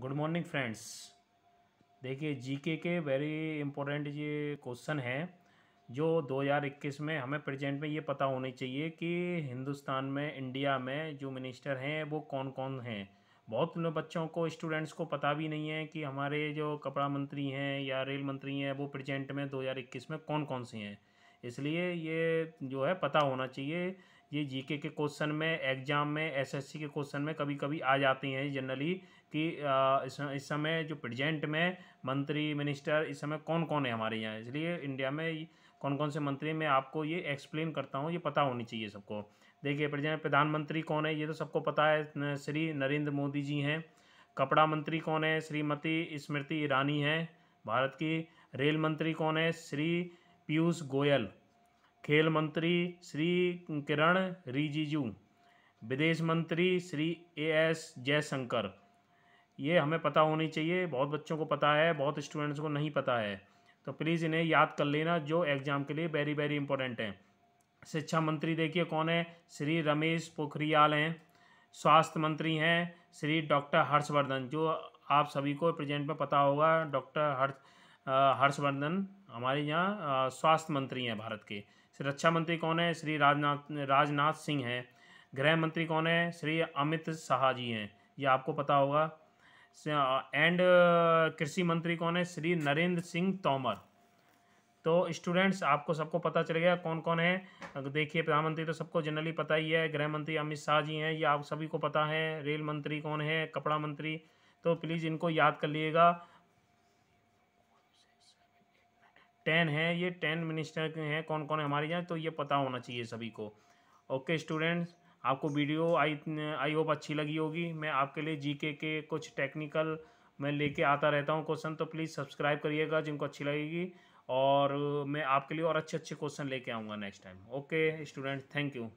good morning friends देखिए GK के very important ये क्वेश्चन है जो 2021 में हमें प्रेजेंट में ये पता होनी चाहिए कि हिंदुस्तान में इंडिया में जो मिनिस्टर हैं वो कौन कौन हैं बहुत बच्चों को स्टूडेंट्स को पता भी नहीं है कि हमारे जो कपड़ा मंत्री हैं या रेल मंत्री हैं वो प्रेजेंट में 2021 में कौन कौन से हैं इसलिए ये जो है पता होना चाहिए ये जीके के क्वेश्चन में एग्जाम में एसएससी के क्वेश्चन में कभी कभी आ जाती हैं जनरली कि इस समय जो प्रजेंट में मंत्री मिनिस्टर इस समय कौन कौन है हमारे यहाँ इसलिए इंडिया में कौन कौन से मंत्री मैं आपको ये एक्सप्लेन करता हूँ ये पता होनी चाहिए सबको देखिए प्रेजेंट प्रधानमंत्री कौन है ये तो सबको पता है श्री नरेंद्र मोदी जी हैं कपड़ा मंत्री कौन है श्रीमती स्मृति ईरानी हैं भारत की रेल मंत्री कौन है श्री पीयूष गोयल खेल मंत्री श्री किरण रिजिजू विदेश मंत्री श्री ए एस जयशंकर ये हमें पता होनी चाहिए बहुत बच्चों को पता है बहुत स्टूडेंट्स को नहीं पता है तो प्लीज़ इन्हें याद कर लेना जो एग्ज़ाम के लिए वेरी वेरी इंपॉर्टेंट हैं शिक्षा मंत्री देखिए कौन है श्री रमेश पोखरियाल हैं स्वास्थ्य मंत्री हैं श्री डॉक्टर हर्षवर्धन जो आप सभी को प्रेजेंट में पता होगा डॉक्टर हर्ष हर्षवर्धन हमारे यहाँ स्वास्थ्य मंत्री हैं भारत के श्री रक्षा मंत्री कौन है श्री राजनाथ राजनाथ सिंह हैं गृह मंत्री कौन है श्री अमित शाह जी हैं ये आपको पता होगा एंड कृषि मंत्री कौन है श्री नरेंद्र सिंह तोमर तो स्टूडेंट्स आपको सबको पता चल गया कौन कौन है देखिए प्रधानमंत्री तो सबको जनरली पता ही है गृह मंत्री अमित शाह जी हैं ये आप सभी को पता है रेल मंत्री कौन है कपड़ा मंत्री तो प्लीज़ इनको याद कर लिएगा टेन है ये टेन मिनिस्टर हैं कौन कौन है हमारे यहाँ तो ये पता होना चाहिए सभी को ओके स्टूडेंट्स आपको वीडियो आई आई होप अच्छी लगी होगी मैं आपके लिए जीके के कुछ टेक्निकल मैं लेके आता रहता हूँ क्वेश्चन तो प्लीज़ सब्सक्राइब करिएगा जिनको अच्छी लगेगी और मैं आपके लिए और अच्छे अच्छे क्वेश्चन लेके आऊँगा next time okay student thank you